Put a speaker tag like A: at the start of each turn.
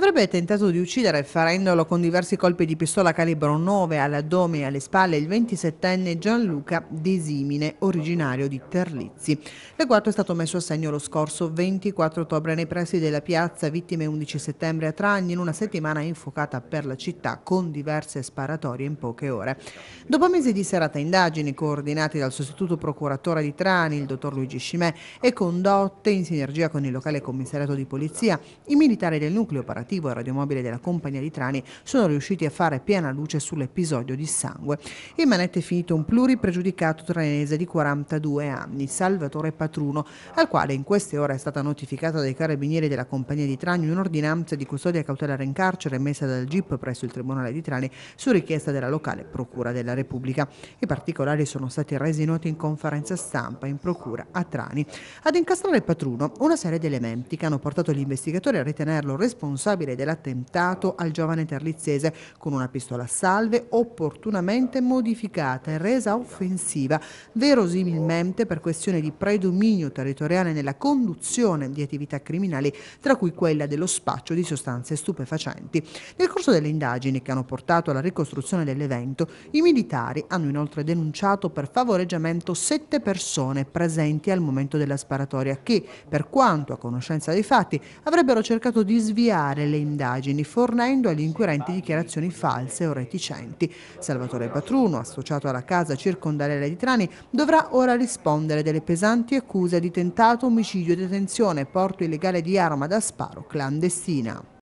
A: avrebbe tentato di uccidere Farendolo con diversi colpi di pistola calibro 9 all'addome e alle spalle il 27enne Gianluca Desimine, originario di Terlizzi. L'agguato è stato messo a segno lo scorso 24 ottobre nei pressi della piazza Vittime 11 settembre a Tragni in una settimana infuocata per la città con diverse sparatorie in poche ore. Dopo mesi di serata indagini coordinate dal sostituto procuratore di Trani, il dottor Luigi Scimè, e condotte in sinergia con il locale commissariato di polizia, i militari del nucleo operativo operativo aeromobile della compagnia di Trani sono riusciti a fare piena luce sull'episodio di sangue. In manette è finito un pluripregiudicato tranese di 42 anni, Salvatore Patruno, al quale in queste ore è stata notificata dai carabinieri della compagnia di Trani un'ordinanza di custodia cautelare in carcere emessa dal GIP presso il Tribunale di Trani su richiesta della locale Procura della Repubblica. I particolari sono stati resi noti in conferenza stampa in Procura a Trani. Ad incastrare Patruno una serie di elementi che hanno portato gli investigatori a ritenerlo responsabile responsabile dell'attentato al giovane terlizzese con una pistola a salve opportunamente modificata e resa offensiva, verosimilmente per questione di predominio territoriale nella conduzione di attività criminali, tra cui quella dello spaccio di sostanze stupefacenti. Nel corso delle indagini che hanno portato alla ricostruzione dell'evento, i militari hanno inoltre denunciato per favoreggiamento sette persone presenti al momento della sparatoria che, per quanto a conoscenza dei fatti, avrebbero cercato di sviare accelerare le indagini fornendo agli inquirenti dichiarazioni false o reticenti. Salvatore Patruno, associato alla casa circondariale di Trani, dovrà ora rispondere delle pesanti accuse di tentato omicidio, e detenzione e porto illegale di arma da sparo clandestina.